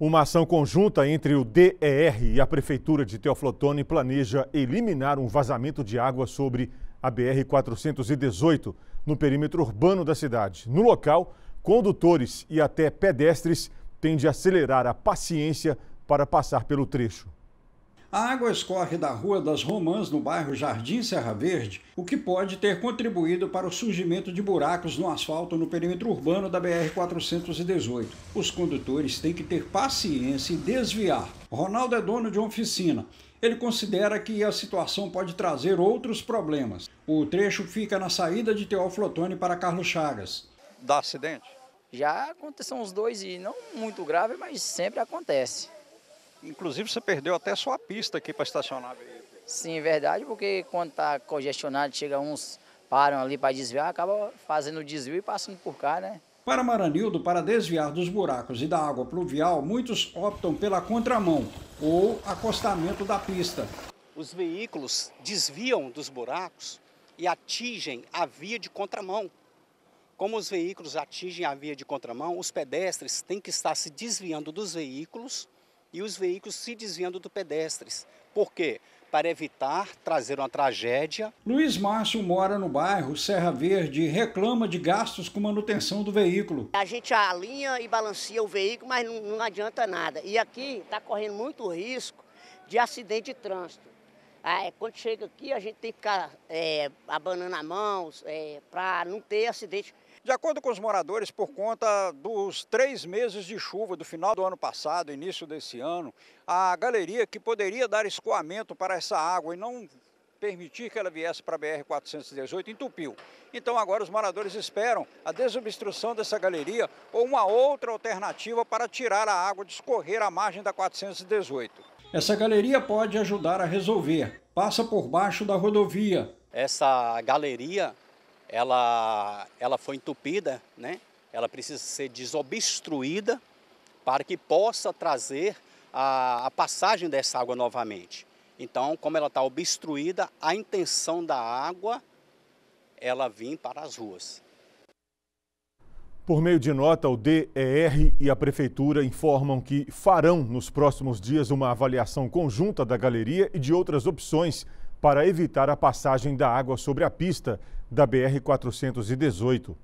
Uma ação conjunta entre o DER e a Prefeitura de Teoflotone planeja eliminar um vazamento de água sobre a BR-418 no perímetro urbano da cidade. No local, condutores e até pedestres têm de acelerar a paciência para passar pelo trecho. A água escorre da Rua das Romãs, no bairro Jardim Serra Verde, o que pode ter contribuído para o surgimento de buracos no asfalto no perímetro urbano da BR-418. Os condutores têm que ter paciência e desviar. Ronaldo é dono de uma oficina. Ele considera que a situação pode trazer outros problemas. O trecho fica na saída de Teófilo Otoni para Carlos Chagas. Dá acidente? Já aconteceu uns dois e não muito grave, mas sempre acontece. Inclusive você perdeu até sua pista aqui para estacionar Sim, é verdade, porque quando está congestionado, chega uns param ali para desviar, acaba fazendo o desvio e passando por cá, né? Para Maranildo, para desviar dos buracos e da água pluvial, muitos optam pela contramão ou acostamento da pista. Os veículos desviam dos buracos e atingem a via de contramão. Como os veículos atingem a via de contramão, os pedestres têm que estar se desviando dos veículos e os veículos se desviando dos pedestres. Por quê? Para evitar trazer uma tragédia. Luiz Márcio mora no bairro Serra Verde e reclama de gastos com manutenção do veículo. A gente alinha e balancia o veículo, mas não, não adianta nada. E aqui está correndo muito risco de acidente de trânsito. Ah, é, quando chega aqui, a gente tem que ficar é, abanando a mão é, para não ter acidente de acordo com os moradores, por conta dos três meses de chuva do final do ano passado, início desse ano, a galeria que poderia dar escoamento para essa água e não permitir que ela viesse para a BR-418 entupiu. Então agora os moradores esperam a desobstrução dessa galeria ou uma outra alternativa para tirar a água de escorrer à margem da 418. Essa galeria pode ajudar a resolver. Passa por baixo da rodovia. Essa galeria ela, ela foi entupida, né? ela precisa ser desobstruída para que possa trazer a, a passagem dessa água novamente. Então, como ela está obstruída, a intenção da água ela vir para as ruas. Por meio de nota, o DER e a Prefeitura informam que farão nos próximos dias uma avaliação conjunta da galeria e de outras opções para evitar a passagem da água sobre a pista da BR-418.